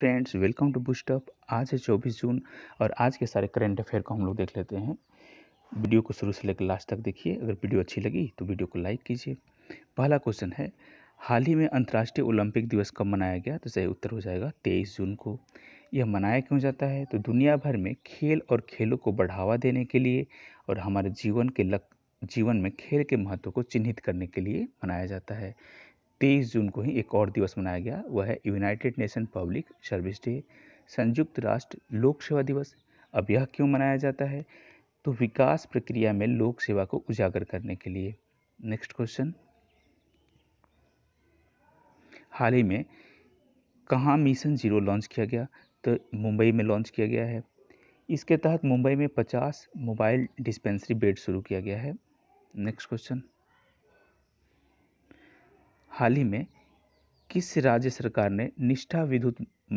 friends welcome to boost up आज है चौबीस जून और आज के सारे करंट अफेयर को हम लोग देख लेते हैं वीडियो को शुरू से लेकर लास्ट तक देखिए अगर वीडियो अच्छी लगी तो वीडियो को लाइक कीजिए पहला क्वेश्चन है हाल ही में अंतर्राष्ट्रीय ओलंपिक दिवस कब मनाया गया तो सही उत्तर हो जाएगा तेईस जून को यह मनाया क्यों जाता है तो दुनिया भर में खेल और खेलों को बढ़ावा देने के लिए और हमारे जीवन के लक जीवन में खेल के महत्व को चिन्हित करने के लिए मनाया जाता है तेईस जून को ही एक और दिवस मनाया गया वह है United Nation public service day संयुक्त राष्ट्र लोक सेवा दिवस अब यह क्यों मनाया जाता है तो विकास प्रक्रिया में लोक सेवा को उजागर करने के लिए नेक्स्ट क्वेश्चन हाल ही में कहाँ मिशन जीरो लॉन्च किया गया तो मुंबई में लॉन्च किया गया है इसके तहत मुंबई में 50 मोबाइल डिस्पेंसरी बेड शुरू किया गया है नेक्स्ट क्वेश्चन हाल ही में किस राज्य सरकार ने निष्ठा विद्युत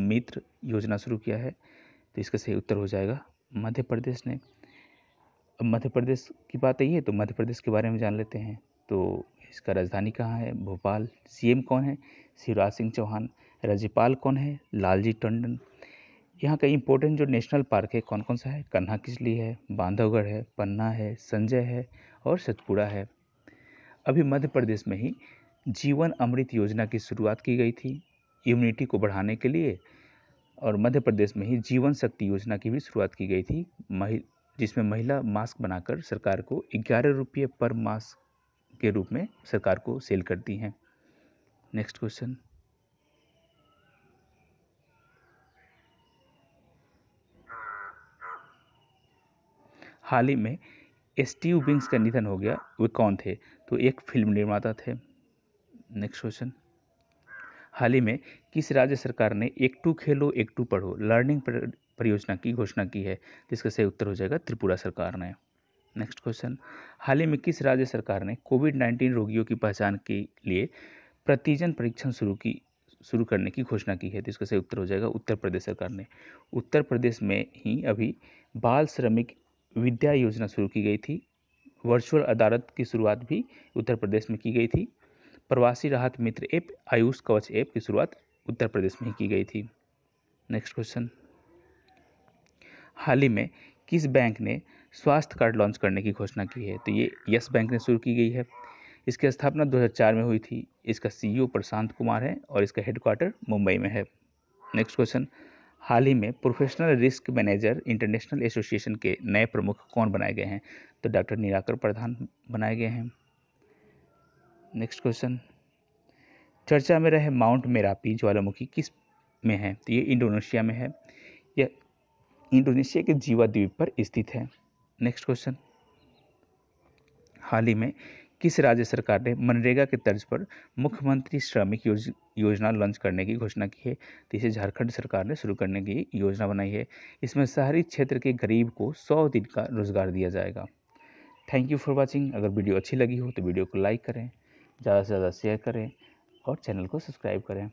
मित्र योजना शुरू किया है तो इसका सही उत्तर हो जाएगा मध्य प्रदेश ने अब मध्य प्रदेश की बात आई है तो मध्य प्रदेश के बारे में जान लेते हैं तो इसका राजधानी कहाँ है भोपाल सीएम कौन है शिवराज सिंह चौहान राज्यपाल कौन है लालजी टंडन यहाँ का इम्पोर्टेंट जो नेशनल पार्क है कौन कौन सा है कन्हा किचली है बांधवगढ़ है पन्ना है संजय है और सतपुड़ा है अभी मध्य प्रदेश में ही जीवन अमृत योजना की शुरुआत की गई थी इम्यूनिटी को बढ़ाने के लिए और मध्य प्रदेश में ही जीवन शक्ति योजना की भी शुरुआत की गई थी महि जिसमें महिला मास्क बनाकर सरकार को ग्यारह रुपये पर मास्क के रूप में सरकार को सेल करती हैं नेक्स्ट क्वेश्चन हाल ही में स्टीव विंग्स का निधन हो गया वे कौन थे तो एक फिल्म निर्माता थे नेक्स्ट क्वेश्चन हाल ही में किस राज्य सरकार ने एक टू खेलो एक टू पढ़ो लर्निंग परियोजना की घोषणा की है जिसका सही उत्तर हो जाएगा त्रिपुरा सरकार ने नेक्स्ट क्वेश्चन हाल ही में किस राज्य सरकार ने कोविड नाइन्टीन रोगियों की पहचान के लिए प्रतिजन परीक्षण शुरू की शुरू करने की घोषणा की है तो इसका सही उत्तर हो जाएगा उत्तर प्रदेश सरकार ने उत्तर प्रदेश में ही अभी बाल श्रमिक विद्या योजना शुरू की गई थी वर्चुअल अदालत की शुरुआत भी उत्तर प्रदेश में की गई थी प्रवासी राहत मित्र ऐप आयुष कवच ऐप की शुरुआत उत्तर प्रदेश में ही की गई थी नेक्स्ट क्वेश्चन हाल ही में किस बैंक ने स्वास्थ्य कार्ड लॉन्च करने की घोषणा की है तो ये यस बैंक ने शुरू की गई है इसकी स्थापना 2004 में हुई थी इसका सीईओ e प्रशांत कुमार है और इसका हेडक्वार्टर मुंबई में है नेक्स्ट क्वेश्चन हाल ही में professional risk manager international association के नए प्रमुख कौन बनाए गए हैं तो डॉक्टर निराकर प्रधान बनाए गए हैं नेक्स्ट क्वेश्चन चर्चा में रहे माउंट मेरापी ज्वालामुखी किस में है तो ये इंडोनेशिया में है यह इंडोनेशिया के जीवा द्वीप पर स्थित है नेक्स्ट क्वेश्चन हाल ही में किस राज्य सरकार ने मनरेगा के तर्ज पर मुख्यमंत्री श्रमिक योज, योजना लॉन्च करने की घोषणा की है तो इसे झारखंड सरकार ने शुरू करने की योजना बनाई है इसमें शहरी क्षेत्र के गरीब को सौ दिन का रोजगार दिया जाएगा थैंक यू फॉर वॉचिंग अगर वीडियो अच्छी लगी हो तो वीडियो को लाइक करें ज़्यादा से ज़्यादा शेयर करें और चैनल को सब्सक्राइब करें